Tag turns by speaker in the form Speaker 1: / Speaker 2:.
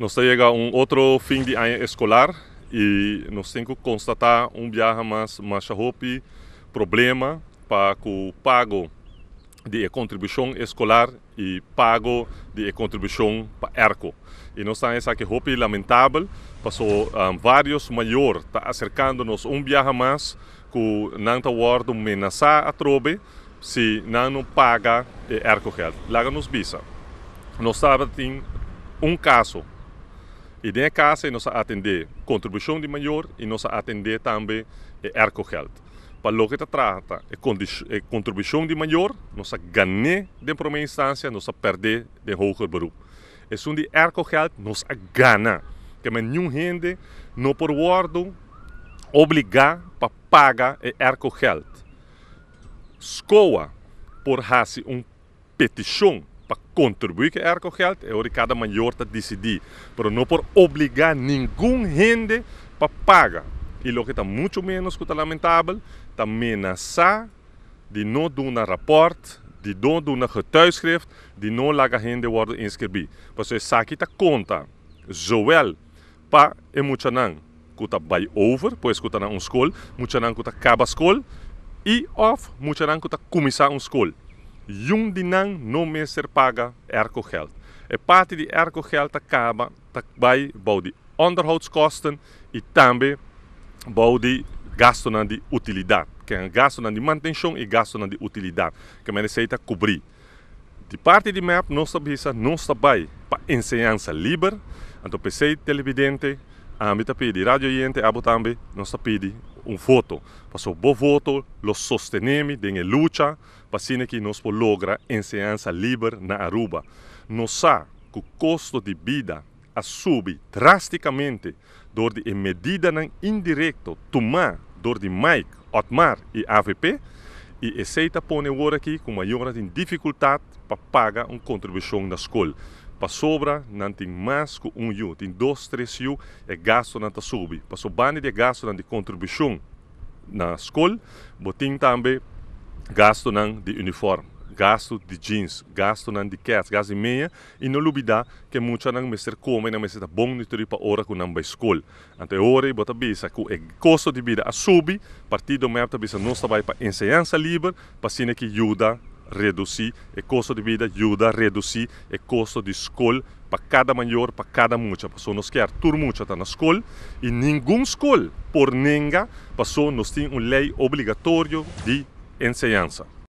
Speaker 1: Nós chega um outro fim de ano escolar e nós temos que constatar um viagem mais mais problema para o pago de contribuição escolar e pago de contribuição para ERCO. E nós temos aqui roupa lamentável, passou um, vários maior está acercando-nos um viagem mais que não está guardando ameaçar a trobe se não paga ERCO. Laga nos visa. Nós temos um caso e nessa casa nós atender contribuição de maior e nós atender também ErcoHealth. Eh, para o que se trata é, é contribuição de maior, nós ganhamos de primeira instância, nós perdemos de higher berup. É onde ErcoHealth nós ganha, que nenhum rende não por ordem obrigar para pagar ErcoHealth. É Escoa por fazer um petição para contribuir com erco geld, é o cada maior está decidir, mas não por obrigar nenhum gente para pagar. E o que está muito menos que está lamentável, está ameaçar, de não dar um reporte, de não dar um getuigschrift, de não a gente worden inscribir. Mas isso aqui está conta, zowel para emocionar, que está by over, pois que está na escola, emocionar que está acaba a escola, e of emocionar que está começar a escola. Jundinan não me ser paga erkogeld. E parte de erkogeld acaba também de onderhoudskosten e também de gasto de utilidade, que é gasto de manutenção e gasto de utilidade, que me receita cobrir. De parte de MAP, nós sabemos não está bem para ensinança livre, então pensei televidente, a mim pedi, radio gente, abo também, nós pedi un voto. Passo bom voto lo sostenemi denge lucha para que nós po logra enseança livre na Aruba. Nós sa que o custo de vida sube drasticamente dor de medida nan indireto tomar dor de Mike, Otmar e AVP e aceita pone ora aqui com maior dificuldade para pagar uma contribuição na escola para sobra, não tem mais que um ju, tem dois, três ju, e gasto na está subi. Para sobane de gasto na de contribuição na escola, mas tem também gasto na de uniforme gasto de jeans, gasto na de cats, gasto de meia, e não lubida que muita não ser como e não ser bom de para hora que não vai escola. Ante hora e bota bisa que o custo de vida a subir, partido mesmo bisa não está vai para enseñança livre, para sine que ajuda reduzir o custo de vida, ajuda a reduzir o custo de escola para cada maior, para cada mucha. Passou nos quer tur mucha tá na escola e nenhum escola por ninguém passou nos tem uma lei obrigatória de ensinança.